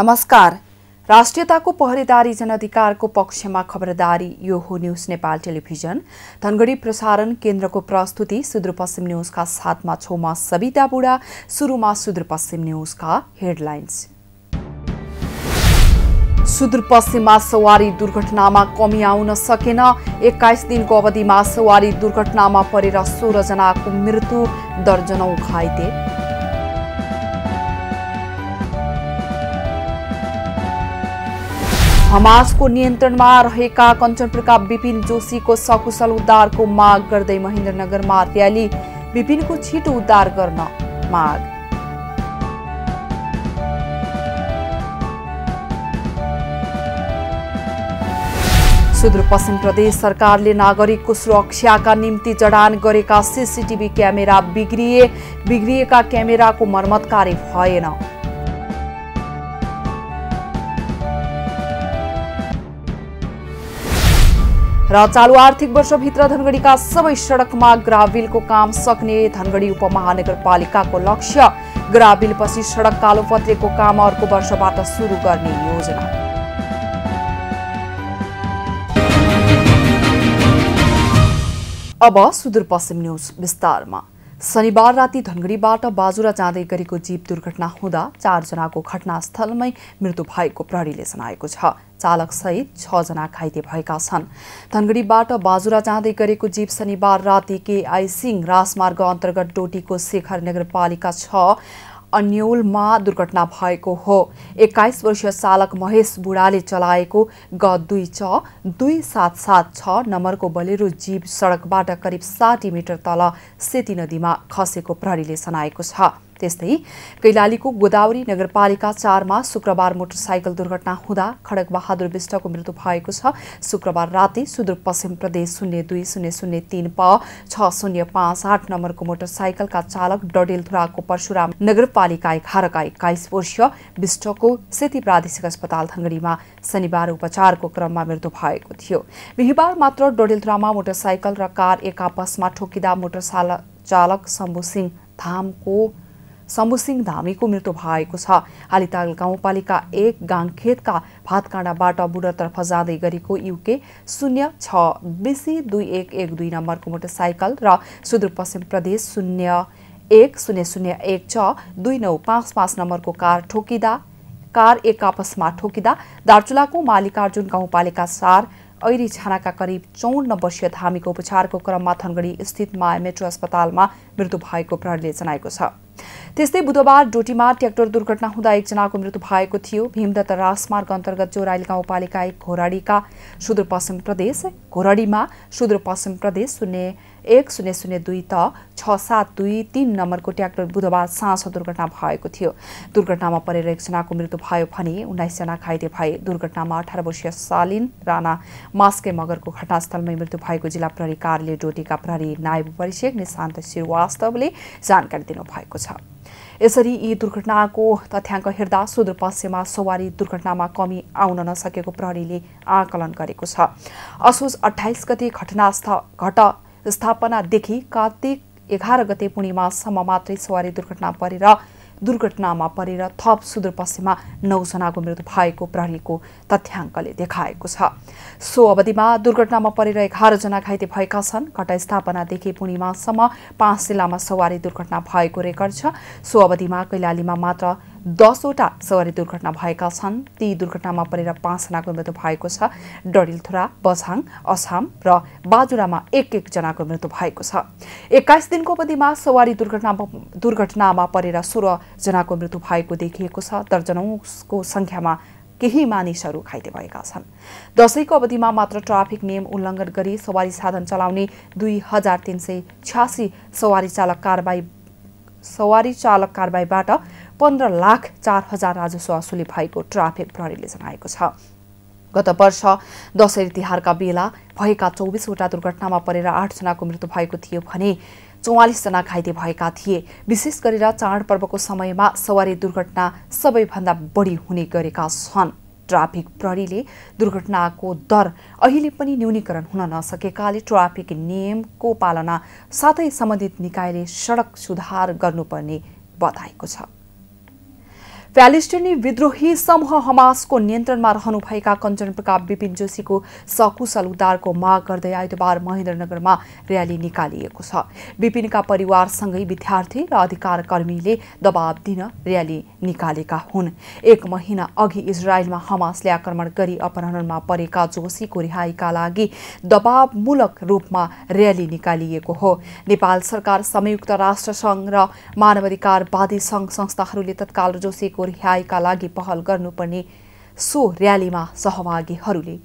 नमस्कार राष्ट्रियताको पहरेदारी जनअधिकारको पक्षमा खबरदारी यो हो न्युज नेपाल टेलिभिजन धनगढी प्रसारण केन्द्रको प्रस्तुति सुदूरपश्चिम न्युजका साथमा छोमा सविता बुढा सुरुमा सुदूरपश्चिम न्युजका हेडलाइन्स सुदूरपश्चिममा सवारी दुर्घटनामा कमी आउन सकेन एक्काइस दिनको अवधिमा सवारी दुर्घटनामा परेर सोह्रजनाको मृत्यु दर्जनौ घाइते हमासको नियन्त्रणमा रहेका कञ्चनपुरका विपिन जोशीको सकुशल उद्धारको माग गर्दै महेन्द्रनगरमा र्याली विपिनको छिटो उद्धार गर्न माग सुदूरपश्चिम प्रदेश सरकारले नागरिकको सुरक्षाका निम्ति जडान गरेका सिसिटिभी क्यामेरा बिग्रिए बिग्रिएका क्यामेराको मर्मत कार्य भएन र चालु आर्थिक वर्षभित्र धनगढीका सबै सडकमा ग्राभिलको काम सक्ने धनगढी उपमहानगरपालिकाको लक्ष्य ग्राभिलपछि सडक कालोपत्रेको काम अर्को वर्षबाट सुरु गर्ने योजना अब सुदूरपश्चिम न्यूज विस्तारमा शनिबार राति धनगढीबाट बाजुरा जाँदै गरेको जीप दुर्घटना हुँदा चारजनाको घटनास्थलमै मृत्यु भएको प्रहरीले जनाएको छ चालकसहित छजना घाइते भएका छन् धनगढीबाट बाजुरा जाँदै गरेको जीप शनिबार राति केआई सिंह राजमार्ग अन्तर्गत डोटीको शेखर नगरपालिका छ अन्यौलमा दुर्घटना भएको हो एक्काइस वर्षीय चालक महेश बुढाले चलाएको ग दुई छ दुई सात सात छ नम्बरको बलेरो जीप सडकबाट करिब साठी मिटर तल सेती नदीमा खसेको प्रहरीले सनाएको छ त्यस्तै कैलालीको गोदावरी नगरपालिका चारमा शुक्रबार मोटरसाइकल दुर्घटना हुँदा खडक बहादुर विष्टको मृत्यु भएको छ शुक्रबार राति सुदूरपश्चिम प्रदेश शून्य दुई शून्य शून्य तीन प छ शून्य पाँच आठ नम्बरको मोटरसाइकलका चालक डडेलधुराको परशुराम नगरपालिका एघारका एक्काइस वर्षीय विष्टको सेती प्रादेशिक अस्पताल धङ्गडीमा शनिबार उपचारको क्रममा मृत्यु भएको थियो बिहिबार मात्र डडेलधुरामा मोटरसाइकल र कार एक आपसमा ठोकिँदा मोटरसाइकल चालक शम्भु सिंह धामको शम्भुसिंह धामीको मृत्यु भएको छ हालिताल गाउँपालिका एक गाङखेतका भातकाँडाबाट बुढतर्फ जाँदै गरेको युके शून्य छ बिसी दुई एक एक दुई नम्बरको मोटरसाइकल र सुदूरपश्चिम प्रदेश शून्य एक शून्य शून्य एक छ दुई नौ पाँच पाँच नम्बरको कार ठोकिँदा कार एक आपसमा ठोकिँदा दार्चुलाको मालिकार्जुन गाउँपालिका सार ऐरी छानाका करिब चौन्न वर्षीय धामीको उपचारको क्रममा थनगढी स्थित माया मेट्रो अस्पतालमा मृत्यु भएको प्रहरीले जनाएको छ त्यस्तै बुधबार डोटीमा ट्र्याक्टर दुर्घटना हुँदा एकजनाको मृत्यु भएको थियो भीमदत्त राजमार्ग अन्तर्गत चोराइल गाउँपालिका एक घोराडीका सुदूरपश्चिम प्रदेश घोराडीमा सुदूरपश्चिम प्रदेश शून्य एक शून्य शून्य दुई त छ सात दुई तिन नम्बरको ट्र्याक्टर बुधबार साँझ दुर्घटना भएको थियो दुर्घटनामा परेर एकजनाको मृत्यु भयो भने उन्नाइसजना घाइते भए दुर्घटनामा अठार वर्षीय सालिन राणा मास्के मगरको घटनास्थलमै मृत्यु भएको जिल्ला प्रहरी कार्यालय डोटीका प्रहरी नायब परीक्षक निशान्त श्रीवास्तवले जानकारी दिनुभएको छ यसरी यी दुर्घटनाको तथ्याङ्क हेर्दा सुदूरपश्चिममा सवारी दुर्घटनामा कमी आउन नसकेको प्रहरीले आकलन गरेको छ असोज अठाइस गते घटनास्थ घट स्थापनादेखि कार्तिक एघार गते पूर्णिमासम्म मात्रै सवारी दुर्घटना परेर दुर्घटनामा परेर थप सुदूरपश्चिममा नौजनाको मृत्यु भएको प्रहरीको तथ्याङ्कले देखाएको छ सो अवधिमा दुर्घटनामा परेर एघारजना घाइते भएका छन् घटस्थापनादेखि पूर्णिमासम्म पाँच जिल्लामा सवारी दुर्घटना भएको रेकर्ड छ सो अवधिमा कैलालीमा मात्र दसवटा सवारी दुर्घटना भएका छन् ती दुर्घटनामा परेर पाँचजनाको मृत्यु भएको छ डडिलथुरा बझाङ असाम र बाजुरामा एक एकजनाको मृत्यु भएको छ एक्काइस दिनको अवधिमा सवारी दुर्घटना दुर्घटनामा परेर सोह्रजनाको मृत्यु भएको देखिएको छ दर्जनौको सङ्ख्यामा केही मानिसहरू घाइते भएका छन् दसैँको अवधिमा मात्र ट्राफिक नियम उल्लङ्घन गरी सवारी साधन चलाउने दुई हजार तिन सय छ्यासी सवारी चालक कारबाही सवारी चालक कारवाहीबाट पन्ध्र लाख चार हजार राजस्व असुली भएको ट्राफिक प्रहरीले जनाएको छ गत वर्ष दशैं तिहारका बेला भएका चौबिसवटा दुर्घटनामा परेर आठजनाको मृत्यु भएको थियो भने चौवालिसजना घाइते भएका थिए विशेष गरेर चाडपर्वको समयमा सवारी दुर्घटना सबैभन्दा बढी हुने गरेका छन् ट्राफिक प्रहरीले दुर्घटनाको दर अहिले पनि न्यूनीकरण हुन नसकेकाले ट्राफिक नियमको पालना साथै सम्बन्धित निकायले सडक सुधार गर्नुपर्ने बताएको छ प्यालेस्टिनी विद्रोही समूह हमासको नियन्त्रणमा रहनुभएका कञ्चनपुरका विपिन जोशीको सकुशल उद्धारको माग गर्दै आइतबार महेन्द्रनगरमा र्याली निकालिएको छ विपिनका परिवारसँगै विद्यार्थी र अधिकार कर्मीले दबाव दिन र्याली निकालेका हुन् एक महिना अघि इजरायलमा हमासले आक्रमण गरी अपहरणमा परेका जोशीको रिहाईका लागि दबावमूलक रूपमा र्याली निकालिएको हो नेपाल सरकार संयुक्त राष्ट्रसङ्घ र मानवाधिकारवादी सङ्घ संस्थाहरूले तत्काल जोशीको ल्याएका लागि पहल गर्नुपर्ने सो र्यालीमा सहभागीहरूले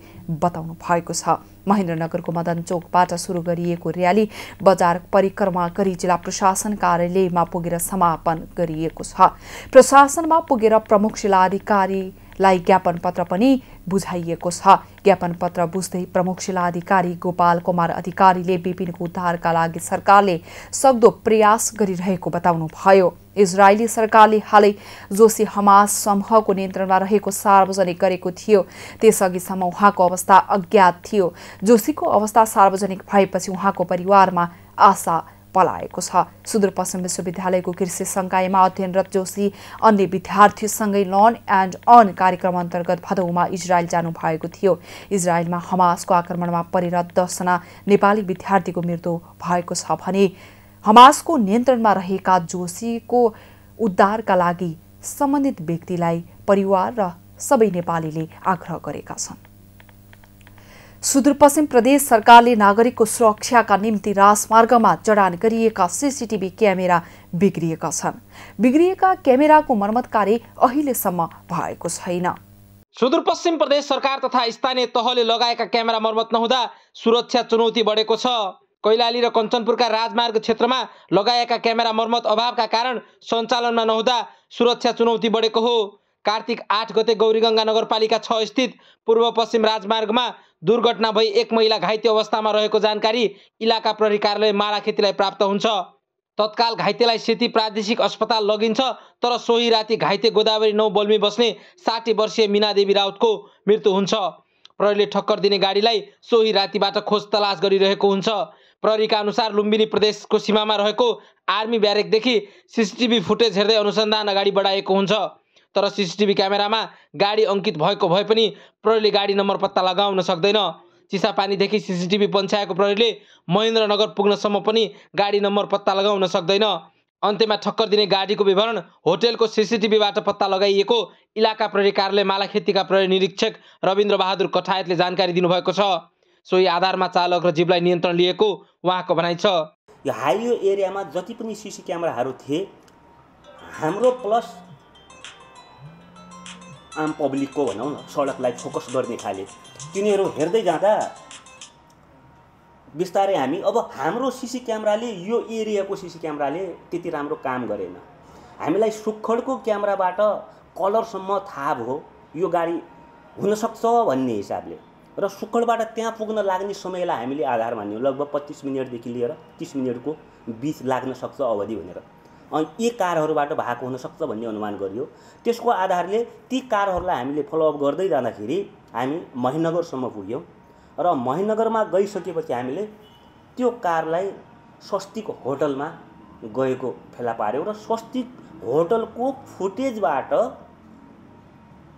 बताउनु भएको छ महेन्द्रनगरको मदन चोकबाट सुरु गरिएको र्याली बजार परिक्रमा गरी जिल्ला प्रशासन कार्यालयमा पुगेर समापन गरिएको छ प्रशासनमा पुगेर प्रमुख जिल्लाधिकारी लाई ज्ञापन पत्र पनि बुझाइएको छ ज्ञापन पत्र बुझ्दै प्रमुख अधिकारी गोपाल कुमार अधिकारीले विपिनको उद्धारका लागि सरकारले सक्दो प्रयास गरिरहेको बताउनुभयो इजरायली सरकारले हालै जोशी हमास समूहको नियन्त्रणमा रहेको सार्वजनिक गरेको थियो त्यसअघिसम्म उहाँको अवस्था अज्ञात थियो जोशीको अवस्था सार्वजनिक भएपछि उहाँको परिवारमा आशा पलाएको छ सुदूरपश्चिम विश्वविद्यालयको कृषि संकायमा अध्ययनरत जोशी अन्य विद्यार्थीसँगै लन एन्ड अन कार्यक्रम अन्तर्गत भदौमा इजरायल जानुभएको थियो इजरायलमा हमासको आक्रमणमा परेर दसजना नेपाली विद्यार्थीको मृत्यु भएको छ भने हमासको नियन्त्रणमा रहेका जोशीको उद्धारका लागि सम्बन्धित व्यक्तिलाई परिवार र सबै नेपालीले आग्रह गरेका छन् सुदूरपश्चिम प्रदेश सरकारले नागरिकको सुरक्षाका निम्ति राजमार्गमा जडान गरिएका सिसिटिभी क्यामेरा बिग्रिएका छन् बिग्रिएका क्यामेराको मर्मत कार्य अहिलेसम्म भएको छैन सुदूरपश्चिम प्रदेश सरकार तथा स्थानीय तहले लगाएका क्यामेरा मर्मत नहुँदा सुरक्षा चुनौती बढेको छ कैलाली र कञ्चनपुरका राजमार्ग क्षेत्रमा लगाएका क्यामेरा मर्मत अभावका कारण सञ्चालनमा नहुँदा सुरक्षा चुनौती बढेको हो कार्तिक आठ गते गौरीगङ्गा नगरपालिका छ स्थित पूर्व पश्चिम राजमार्गमा दुर्घटना भई एक महिला घाइते अवस्थामा रहेको जानकारी इलाका प्रहरी कार्यालय मालाखेतीलाई प्राप्त हुन्छ तत्काल घाइतेलाई सेती प्रादेशिक अस्पताल लगिन्छ तर सोही राति घाइते गोदावरी नौ बल्मी बस्ने साठी वर्षीय मिनादेवी राउतको मृत्यु हुन्छ प्रहरीले ठक्कर दिने गाडीलाई सोही रातिबाट खोज तलास गरिरहेको हुन्छ प्रहरीका अनुसार लुम्बिनी प्रदेशको सीमामा रहेको आर्मी ब्यारेकदेखि सिसिटिभी फुटेज हेर्दै अनुसन्धान अगाडि बढाएको हुन्छ तर सिसिटिभी क्यामेरामा गाडी अङ्कित भएको भए पनि प्रहरीले गाडी नम्बर पत्ता लगाउन सक्दैन चिसापानीदेखि सिसिटिभी पन्छाएको प्रहरीले महेन्द्रनगर पुग्नसम्म पनि गाडी नम्बर पत्ता लगाउन सक्दैन अन्त्यमा ठक्कर दिने गाडीको विवरण होटेलको सिसिटिभीबाट पत्ता लगाइएको इलाका प्रहरी कार्यालय मालाखेतीका प्रहरी निरीक्षक रविन्द्र बहादुर कठायतले जानकारी दिनुभएको छ सोही आधारमा चालक र जीवलाई नियन्त्रण लिएको उहाँको भनाइ छ यो हाइवे एरियामा जति पनि सिसी क्यामेराहरू थिए हाम्रो प्लस आम पब्लिकको भनौँ न सडकलाई फोकस गर्ने खाले तिनीहरू हेर्दै जाँदा बिस्तारै हामी अब हाम्रो सिसी क्यामेराले यो एरियाको सिसी क्यामेराले त्यति राम्रो काम गरेन हामीलाई सुक्खडको क्यामेराबाट कलरसम्म थाहा भयो यो गाडी हुनसक्छ भन्ने हिसाबले र सुक्खडबाट त्यहाँ पुग्न लाग्ने समयलाई हामीले आधार मान्यौँ लगभग पच्चिस मिनटदेखि लिएर तिस मिनटको बिच लाग्न सक्छ अवधि भनेर अनि यी कारहरूबाट भएको हुनसक्छ भन्ने अनुमान गरियो त्यसको आधारले ती कारहरूलाई हामीले फलोअप गर्दै जाँदाखेरि हामी महेन्द्रनगरसम्म पुग्यौँ र महेन्द्रनगरमा गइसकेपछि हामीले त्यो कारलाई स्वस्तिको होटलमा गएको फेला पार्यौँ र स्वस्तिक होटलको फुटेजबाट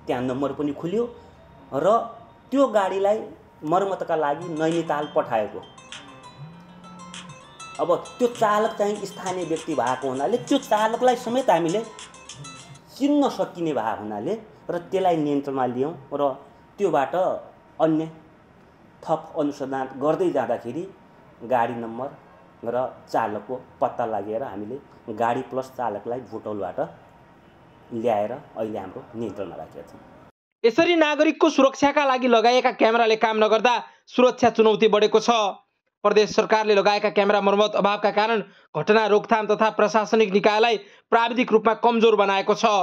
त्यहाँ नम्बर पनि खुल्यो र त्यो गाडीलाई मर्मतका लागि नैनीताल पठाएको अब त्यो चालक चाहिँ स्थानीय व्यक्ति भएको हुनाले त्यो चालकलाई समेत हामीले चिन्न सकिने भएको हुनाले र त्यसलाई नियन्त्रणमा लियौँ र त्योबाट अन्य थप अनुसन्धान गर्दै जाँदाखेरि गाडी नम्बर र चालकको पत्ता लागेर हामीले गाडी प्लस चालकलाई भुटौलबाट ल्याएर अहिले हाम्रो नियन्त्रणमा राखेका छौँ यसरी नागरिकको सुरक्षाका लागि लगाएका क्यामेराले काम नगर्दा सुरक्षा चुनौती बढेको छ प्रदेश सरकारले लगाएका क्यामेरा मर्मत अभावका कारण घटना रोकथाम तथा प्रशासनिक निकायलाई प्राविधिक रूपमा कमजोर बनाएको छ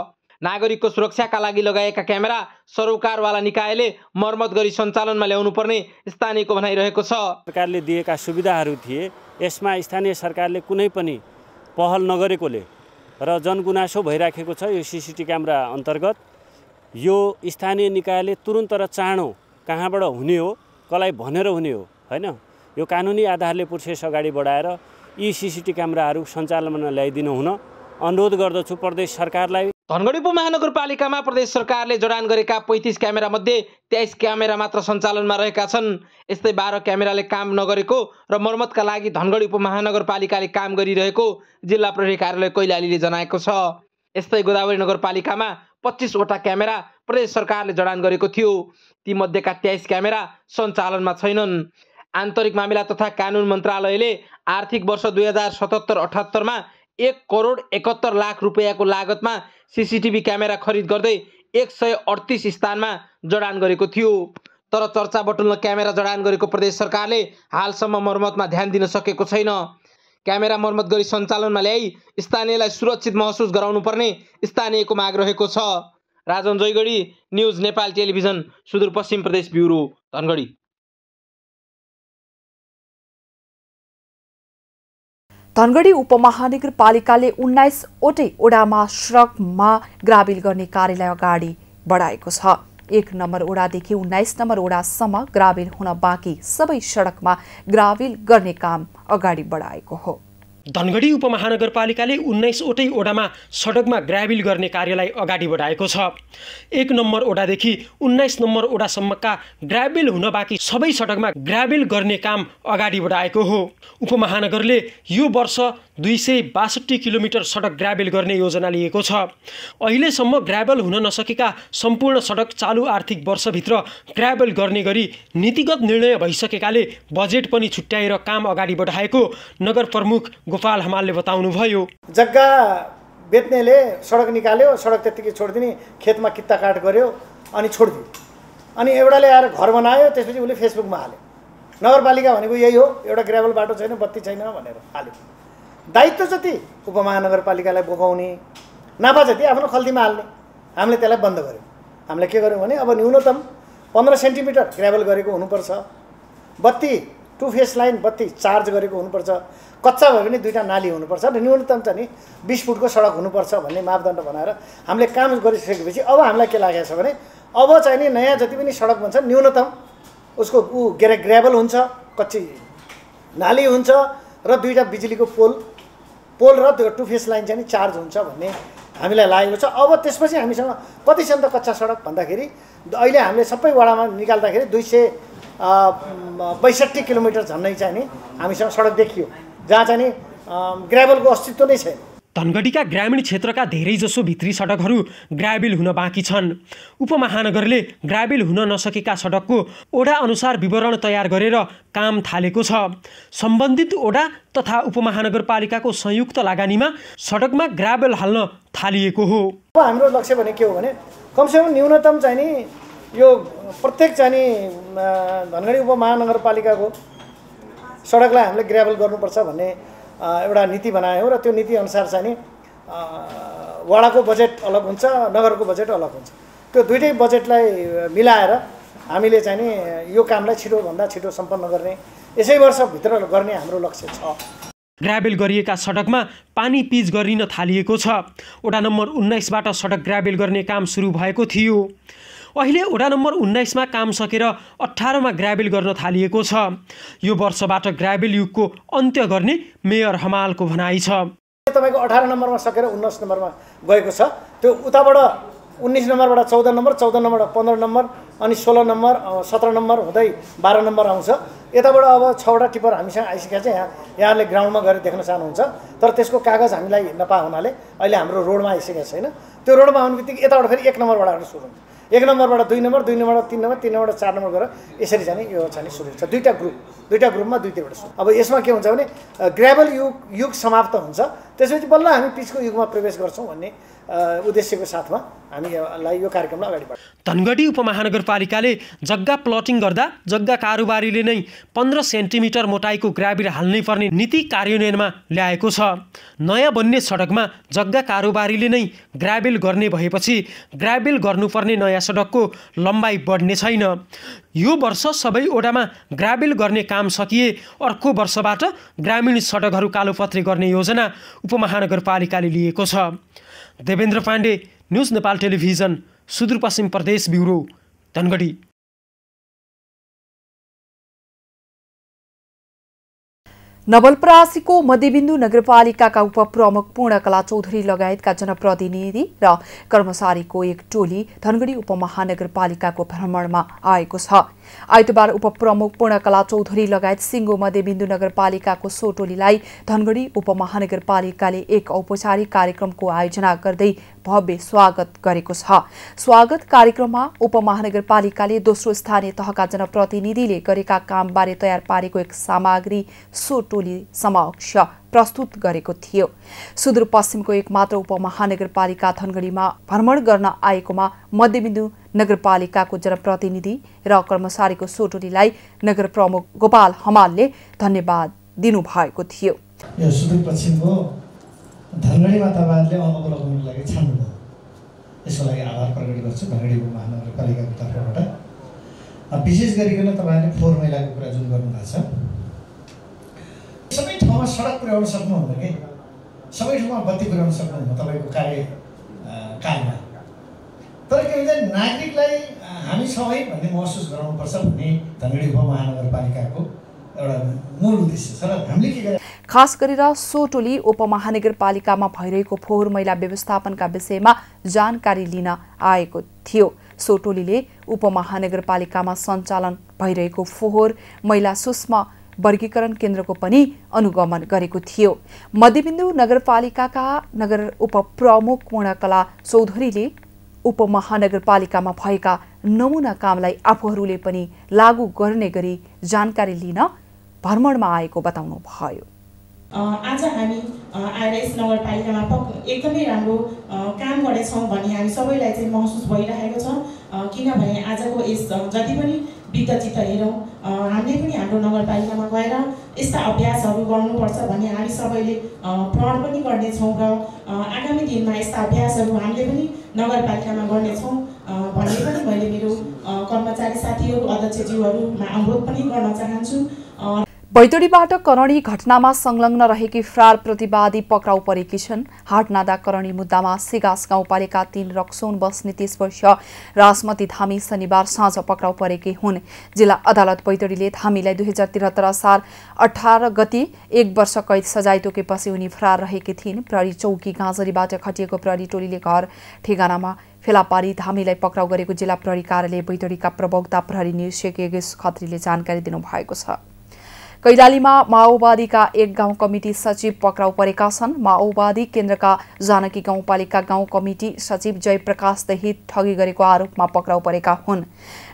नागरिकको सुरक्षाका लागि लगाएका क्यामेरा सरोकारवाला निकायले मर्मत गरी सञ्चालनमा ल्याउनुपर्ने स्थानीयको भनाइरहेको छ सरकारले दिएका सुविधाहरू थिए यसमा स्थानीय सरकारले कुनै पनि पहल नगरेकोले र जनगुनासो भइराखेको छ यो सिसिटी क्यामेरा अन्तर्गत यो स्थानीय निकायले तुरुन्त र चाँडो कहाँबाट हुने हो कसलाई भनेर हुने हो होइन यो कानुनी आधारले प्रोसेस अगाडि बढाएर यी सिसिटी क्यामेराहरू सञ्चालनमा ल्याइदिनु हुन अनुरोध गर्दछु प्रदेश सरकारलाई धनगढी उपमहानगरपालिकामा प्रदेश सरकारले जडान गरेका पैँतिस मध्ये तेइस क्यामेरा मात्र सञ्चालनमा रहेका छन् यस्तै बाह्र क्यामेराले काम नगरेको र मर्मतका लागि धनगढी उपमहानगरपालिकाले काम गरिरहेको जिल्ला प्रहरी कार्यालय कैलालीले जनाएको छ यस्तै गोदावरी नगरपालिकामा पच्चिसवटा क्यामेरा प्रदेश सरकारले जडान गरेको थियो ती मध्येका तेइस क्यामेरा सञ्चालनमा छैनन् आन्तरिक मामिला तथा कानुन मन्त्रालयले आर्थिक वर्ष दुई हजार सतहत्तर अठहत्तरमा एक करोड एकहत्तर लाख रुपियाँको लागतमा सिसिटिभी क्यामेरा खरिद गर्दै एक सय अडतिस स्थानमा जडान गरेको थियो तर चर्चा बटुल्न क्यामेरा जडान गरेको प्रदेश सरकारले हालसम्म मर्मतमा ध्यान दिन सकेको छैन क्यामेरा मर्मत गरी सञ्चालनमा ल्याई स्थानीयलाई सुरक्षित महसुस गराउनुपर्ने स्थानीयको माग रहेको छ Rajan Jaygadhi news Nepal television Sudurpashchim Pradesh bureau Dhangadhi Dhangadhi उपमहानगरपालिकाले उन्नाइसवटै ओडामा सडकमा ग्राभिल गर्ने कार्यलाई अगाडि बढाएको छ एक नम्बर ओडादेखि उन्नाइस नम्बर ओडासम्म ग्राबिल हुन बाँकी सबै सडकमा ग्राभिल गर्ने काम अगाडि बढाएको हो धनगढी उपमहानगरपालिकाले उन्नाइसवटै ओडामा सडकमा ग्राभिल गर्ने कार्यलाई अगाडि बढाएको छ एक नम्बर ओडादेखि उन्नाइस नम्बर ओडासम्मका ग्राभिल हुन बाँकी सबै सडकमा ग्राभिल गर्ने काम अगाडि बढाएको हो उपमहानगरले यो वर्ष दुई सय बासठी किलोमिटर सडक ग्राभेल गर्ने योजना लिएको छ अहिलेसम्म ग्राभेल हुन नसकेका सम्पूर्ण सडक चालु आर्थिक वर्षभित्र ग्राभल गर्ने गरी नीतिगत निर्णय भइसकेकाले बजेट पनि छुट्याएर काम अगाडि बढाएको नगर प्रमुख गोपाल हमालले भयो जग्गा बेच्नेले सडक निकाल्यो सडक त्यत्तिकै छोडिदिने खेतमा कित्ता काट गर्यो अनि छोडिदियो अनि एउटाले आएर घर बनायो त्यसपछि उसले फेसबुकमा हाल्यो नगरपालिका भनेको यही हो एउटा ग्राभल बाटो छैन बत्ती छैन भनेर हाल्यो दायित्व जति उपमहानगरपालिकालाई बोकाउने नाफा जति आफ्नो खल्तीमा हाल्ने हामीले त्यसलाई बन्द गऱ्यौँ हामीले के गऱ्यौँ भने अब न्यूनतम पन्ध्र सेन्टिमिटर ग्राभल गरेको हुनुपर्छ बत्ती टु फेस लाइन बत्ती चार्ज गरेको हुनुपर्छ कच्चा भयो भने दुईवटा नाली हुनुपर्छ र न्यूनतम चाहिँ नि बिस फुटको सडक हुनुपर्छ भन्ने मापदण्ड बनाएर हामीले काम गरिसकेपछि अब हामीलाई के लागेको छ भने अब चाहिँ नि नयाँ जति पनि सडक बन्छ न्यूनतम उसको ऊ ग्रे ग्रेबल हुन्छ कच्ची नाली हुन्छ र दुईवटा बिजुलीको पोल पोल र त्यो टु फेस लाइन चाहिँ चार्ज हुन्छ भन्ने हामीलाई लागेको छ अब त्यसपछि हामीसँग कति छन् त कच्चा सडक भन्दाखेरि अहिले हामीले सबै वडामा निकाल्दाखेरि दुई सय बैसठी किलोमिटर झन्नै चाहिँ नि हामीसँग सडक देखियो जहाँ चाहिँ नि ग्राभलको अस्तित्व नै छैन धनगढीका ग्रामीण क्षेत्रका धेरैजसो भित्री सडकहरू ग्राभेल हुन बाँकी छन् उपमहानगरले ग्राभेल हुन नसकेका सडकको ओडा अनुसार विवरण तयार गरेर काम थालेको छ सम्बन्धित ओडा तथा उपमहानगरपालिकाको संयुक्त लगानीमा सडकमा ग्राभेल हाल्न थालिएको हो हाम्रो लक्ष्य भने के हो भने कमसेकम न्यूनतम चाहिँ नि यो प्रत्येक चाहिँ नि धनगढी उपमहानगरपालिकाको सडकलाई हामीले ग्राभल गर्नुपर्छ भन्ने एउटा नीति बनायौँ र त्यो नीतिअनुसार चाहिँ नि वडाको बजेट अलग हुन्छ नगरको बजेट अलग हुन्छ त्यो दुइटै बजेटलाई मिलाएर हामीले चाहिँ नि यो कामलाई छिटोभन्दा छिटो सम्पन्न गर्ने यसै वर्षभित्र गर्ने हाम्रो लक्ष्य छ ग्राभेल गरिएका सडकमा पानी पिच गरिन थालिएको छ वडा नम्बर उन्नाइसबाट सडक ग्राभेल गर्ने काम सुरु भएको थियो अहिले वडा नम्बर उन्नाइसमा काम सकेर अठारमा ग्राभेल गर्न थालिएको छ यो वर्षबाट ग्राभेल युगको अन्त्य गर्ने मेयर हमालको भनाइ छ तपाईँको अठार नम्बरमा सकेर उन्नाइस नम्बरमा गएको छ त्यो उताबाट उन्नाइस नम्बरबाट चौध नम्बर चौध नम्बरबाट पन्ध्र नम्बर अनि सोह्र नम्बर सत्र नम्बर हुँदै बाह्र नम्बर आउँछ यताबाट अब छवटा टिपर हामीसँग आइसकेको छ यहाँ यहाँहरूले ग्राउन्डमा गएर देख्न चाहनुहुन्छ तर त्यसको कागज हामीलाई नपा हुनाले अहिले हाम्रो रोडमा आइसकेको छैन त्यो रोडमा आउने बित्तिकै यताबाट फेरि एक नम्बरबाट सुरु हुन्छ एक नम्बरबाट दुई नम्बर दुई नम्बरबाट तिन नम्बर तिन नम्बरबाट चार नम्बर गरेर यसरी जाने यो छ नि सुरु हुन्छ दुईवटा ग्रुप दुईवटा ग्रुपमा दुई दुईवटा सुरु अब यसमा के हुन्छ भने ग्राभल युग युग समाप्त हुन्छ त्यसपछि बल्ल हामी पिचको युगमा प्रवेश गर्छौँ भन्ने उद्देश्यको साथमा हामीलाई यो कार्यक्रमलाई अगाडि बढ धनगढी उपमहानगरपालिकाले जग्गा प्लटिङ गर्दा जग्गा कारोबारीले नै पन्ध्र सेन्टिमिटर मोटाइको ग्राबिर हाल्नै पर्ने नीति कार्यान्वयनमा ल्याएको छ नयाँ बन्ने सडकमा जग्गा कारोबारीले नै ग्राभेल गर्ने भएपछि ग्राभेल गर्नुपर्ने नयाँ सडकको लम्बाइ बढ्ने छैन यो वर्ष सबै ओडामा गर्ने काम सकिए अर्को वर्षबाट ग्रामीण सडकहरू कालोपत्री गर्ने योजना उपमहानगरपालिकाले लिएको छ Devendra Pandey news Nepal television Sudurpashchim Pradesh bureau Dhangadhi नवलपरासीको मध्यबिन्दु नगरपालिकाका उपप्रमुख पूर्णकला चौधरी लगायतका जनप्रतिनिधि र कर्मचारीको एक टोली धनगढी उपमहानगरपालिकाको भ्रमणमा आएको छ आइतबार उपप्रमुख पूर्णकला चौधरी लगायत सिङ्गो मध्यबिन्दु नगरपालिकाको सो टोलीलाई धनगढी उपमहानगरपालिकाले एक औपचारिक कार्यक्रमको आयोजना गर्दै भव्य स्वागत गरेको छ स्वागत कार्यक्रममा उपमहानगरपालिकाले दोस्रो स्थानीय तहका जनप्रतिनिधिले गरेका कामबारे तयार पारेको एक सामग्री सो टोली समक्ष प्रस्तुत गरेको थियो सुदूरपश्चिमको एकमात्र उपमहानगरपालिका धनगढीमा भ्रमण गर्न आएकोमा मध्यबिन्दु नगरपालिकाको जनप्रतिनिधि र कर्मचारीको सोटोलीलाई नगर प्रमुख गोपाल हमालले धन्यवाद दिनुभएको थियो यो सुदूरपश्चिमको धनगढीमा तपाईँहरूले अनुभव लगाउनको लागि छान्नुभयो यसको लागि आभार प्रकट गर्छु धनगढीको महानगरपालिकाको तर्फबाट विशेष गरिकन तपाईँहरूले फोहोर मैलाको कुरा जुन गर्नुभएको छ सबै ठाउँमा सडक पुर्याउन सक्नुहुन्न कि सबै ठाउँमा बत्ती पुर्याउन सक्नुहुन्न तपाईँको कार्य कालमा तर के भन्छ नागरिकलाई हामी सबै भन्ने महसुस गराउनुपर्छ भन्ने धनगढी उपमहानगरपालिकाको एउटा मूल उद्देश्य छ र हामीले के गरेर खास गरेर सोटोली उपमहानगरपालिकामा भइरहेको फोहोर मैला व्यवस्थापनका विषयमा जानकारी लिन आएको थियो सोटोलीले उपमहानगरपालिकामा सञ्चालन भइरहेको फोहोर मैला सूक्ष्म वर्गीकरण केन्द्रको पनि अनुगमन गरेको थियो मध्यबिन्दु नगरपालिकाका नगर उपप्रमुख पूर्णकला चौधरीले उपमहानगरपालिकामा भएका नमुना कामलाई आफूहरूले पनि लागू गर्ने गरी जानकारी लिन भ्रमणमा आएको बताउनु भयो आज हामी आएर यस नगरपालिकामा पक् एकदमै राम्रो काम गर्दैछौँ भन्ने हामी सबैलाई चाहिँ महसुस भइरहेको छ किनभने आजको यस जति पनि वित्तचित्त हेरौँ हामीले पनि हाम्रो नगरपालिकामा गएर यस्ता अभ्यासहरू गर्नुपर्छ भन्ने हामी सबैले प्रण पनि गर्नेछौँ र आगामी दिनमा यस्ता अभ्यासहरू हामीले पनि नगरपालिकामा गर्नेछौँ भन्ने पनि मैले मेरो कर्मचारी साथीहरू अध्यक्षज्यूहरूमा अनुरोध पनि गर्न चाहन्छु बैतडीबाट करणी घटनामा संलग्न रहेकी फ्रार प्रतिवादी पक्राउ परेकी छन् हाटनादा करणी मुद्दामा सिगास गाउँपालिका तीन रक्सोन बस्ने तीस वर्ष राजमती धामी शनिबार साँझ पक्राउ परेकी हुन् जिल्ला अदालत बैतडीले धामीलाई दुई हजार त्रिहत्तर साल अठार गति एक वर्ष कैद सजाय तोकेपछि उनी फरार रहेकी थिइन् प्रहरी चौकी गाँजरीबाट खटिएको प्रहरी टोलीले घर ठेगानामा फेला पारी धामीलाई पक्राउ गरेको जिल्ला प्रहरी कार्यालय बैतडीका प्रवक्ता प्रहरी निरीक्षक खत्रीले जानकारी दिनुभएको छ कैलालीमा माओवादीका एक गाउँ कमिटी सचिव पक्राउ परेका छन् माओवादी केन्द्रका जानकी गाउँपालिका गाउँ कमिटी सचिव जयप्रकाश दहित ठगी गरेको आरोपमा पक्राउ परेका हुन्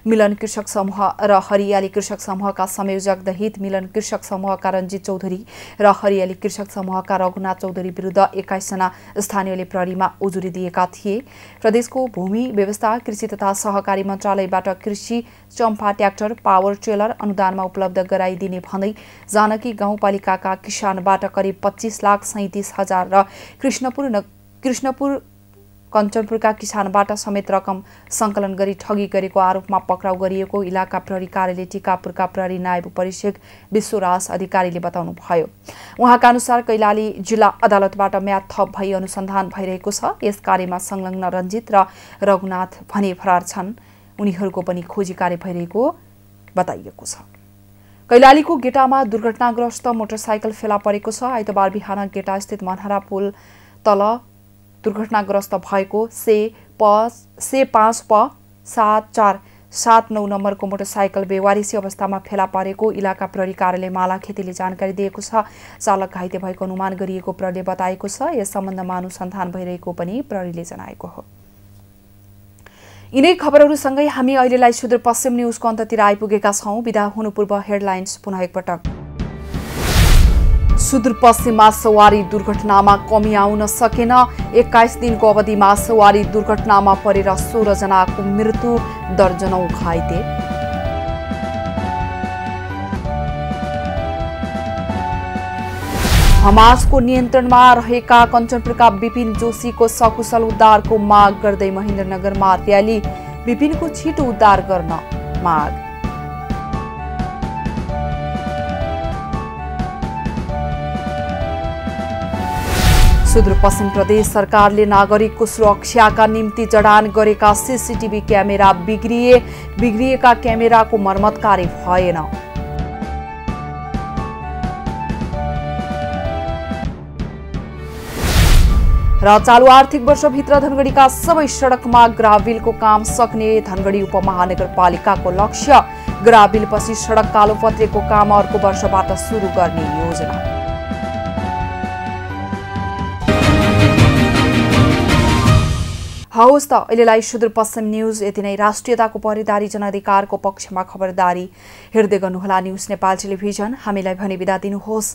मिलन कृषक समूह र हरियाली कृषक समूहका संयोजक दहित मिलन कृषक समूहका रञ्जित चौधरी र हरियाली कृषक समूहका रघुनाथ चौधरी विरुद्ध एक्काइसजना स्थानीयले प्रहरीमा उजुरी दिएका थिए प्रदेशको भूमि व्यवस्था कृषि तथा सहकारी मन्त्रालयबाट कृषि चम्फा ट्र्याक्टर पावर ट्रेलर अनुदानमा उपलब्ध गराइदिने भन्दै जानकी गाउँपालिकाका किसानबाट करिब पच्चिस लाख सैतिस हजार र कृष्णपुर कृष्णपुर कञ्चनपुरका किसानबाट समेत रकम सङ्कलन गरी ठगी गरेको आरोपमा पक्राउ गरिएको इलाका प्रहरी कार्यालय टिकापुरका प्रहरी नायब परीक्षक विश्वराज अधिकारीले बताउनुभयो उहाँका अनुसार कैलाली जिल्ला अदालतबाट म्याद थप भई अनुसन्धान भइरहेको छ यस कार्यमा संलग्न रञ्जित र रघुनाथ भने फरार छन् उनीहरूको पनि खोजी कार्य भइरहेको बताइएको छ कैलालीको गेटामा दुर्घटनाग्रस्त मोटरसाइकल फेला परेको छ आइतबार बिहान गेटास्थित मनहरा पुल तल दुर्घटनाग्रस्त भएको से प से पाँच प सात चार सात नौ नम्बरको मोटरसाइकल बेवारिसी अवस्थामा फेला पारेको इलाका प्रहरी कार्यालय माला खेतीले जानकारी दिएको छ चालक घाइते भएको अनुमान गरिएको प्रहरीले बताएको छ यस सम्बन्धमा अनुसन्धान भइरहेको पनि प्रहरीले जनाएको हो यिनै खबरहरूसँगै हामी अहिलेलाई सुदूरपश्चिम न्युजको अन्ततिर आइपुगेका छौँ विदा हुनु पूर्व हेडलाइन्स पुनः एकपटक सुदूरपश्चिममा सवारी दुर्घटनामा कमी आउन सकेन एक्काइस दिनको अवधिमा सवारी दुर्घटनामा परेर सोह्रजनाको मृत्यु दर्जनौ घाइते हमासको नियन्त्रणमा रहेका कञ्चनपुरका विपिन जोशीको सकुशल उद्धारको माग गर्दै महेन्द्रनगरमा र्याली विपिनको छिटो उद्धार गर्न माग सुदूरपश्चिम प्रदेश सरकारले नागरिकको सुरक्षाका निम्ति जडान गरेका सिसिटिभी क्यामेरा बिग्रिए बिग्रिएका क्यामेराको मर्मत कार्य भएन र चालु आर्थिक वर्षभित्र धनगढीका सबै सडकमा ग्राविलको काम सक्ने धनगढी उपमहानगरपालिकाको लक्ष्य ग्राविलपछि सडक कालोपत्रेको काम अर्को वर्षबाट सुरु गर्ने योजना हवस् त अहिलेलाई सुदूरपश्चिम न्युज यति नै राष्ट्रियताको परिदारी जनाधिकारको पक्षमा खबरदारी हेर्दै गर्नुहोला न्युज नेपाल टेलिभिजन हामीलाई भने बिदा दिनुहोस्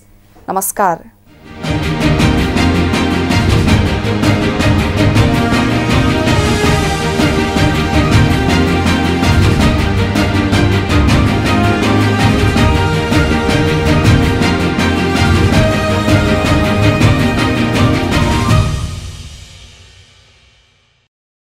नमस्कार